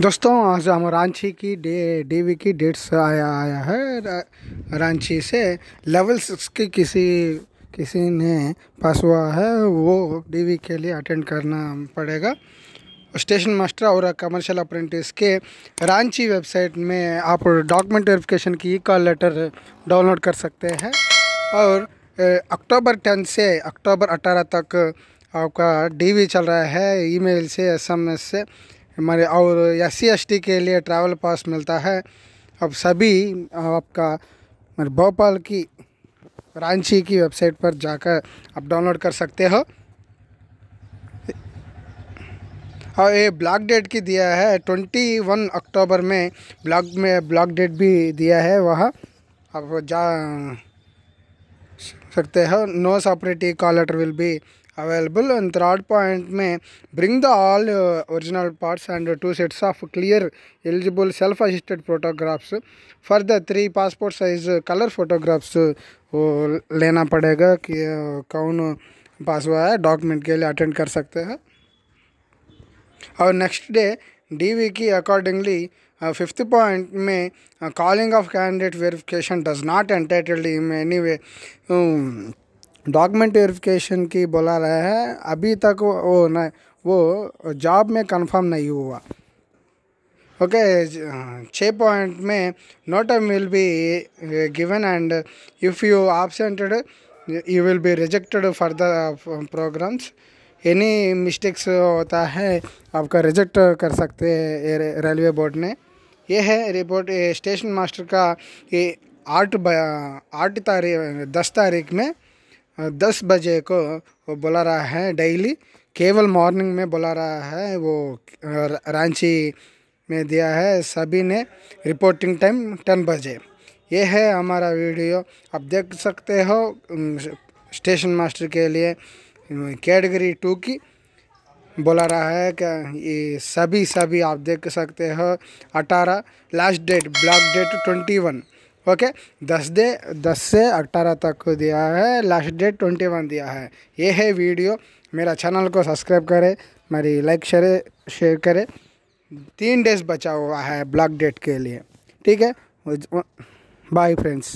दोस्तों आज हम रांची की डे डीवी की डेट्स आया आया है रा, रांची से लेवल सिक्स की किसी किसी ने पास हुआ है वो डीवी के लिए अटेंड करना पड़ेगा स्टेशन मास्टर और कमर्शियल अप्रेंटिस के रांची वेबसाइट में आप डॉक्यूमेंट वेरिफिकेशन की कॉल लेटर डाउनलोड कर सकते हैं और अक्टूबर टेन से अक्टूबर अठारह तक आपका डीवी चल रहा है ईमेल से एसएमएस से हमारे और एस सी के लिए ट्रैवल पास मिलता है अब सभी आपका भोपाल की रांची की वेबसाइट पर जाकर आप डाउनलोड कर सकते हो और ये ब्लॉक डेट की दिया है ट्वेंटी वन अक्टूबर में ब्लॉक में ब्लॉक डेट भी दिया है वहाँ आप जा सकते हो no separate call letter will be available and third point may bring the all uh, original parts and two sets of clear eligible self-assisted photographs for the three passport size color photographs वो लेना पड़ेगा कि कौन पास हुआ है document के लिए attend कर सकते हैं और नेक्स्ट डे डीवी की अकॉर्डिंगली फिफ्थ पॉइंट में calling of candidate verification does not entitled in any way document verification की बोला रहा है अभी तक वो न वो जॉब में कंफर्म नहीं हुआ ओके छः पॉइंट में no time will be given and if you absented you will be rejected for the programmes any mistakes होता है आपका रिजेक्ट कर सकते हैं रेलवे बोर्ड ने यह है रिपोर्ट स्टेशन मास्टर का ये आठ आठ तारीख दस तारीख में दस बजे को वो बुला रहा है डेली केवल मॉर्निंग में बुला रहा है वो रांची में दिया है सभी ने रिपोर्टिंग टाइम टेन बजे ये है हमारा वीडियो आप देख सकते हो स्टेशन मास्टर के लिए कैटेगरी टू की बोला रहा है कि ये सभी सभी आप देख सकते हो अठारह last date block date twenty one okay दस दे दस से अट्ठारह तक दिया है लास्ट डेट ट्वेंटी वन दिया है ये है वीडियो मेरा चैनल को सब्सक्राइब करें मेरी लाइक शेयर शेयर करें तीन डेज बचा हुआ है ब्लॉक डेट के लिए ठीक है बाय फ्रेंड्स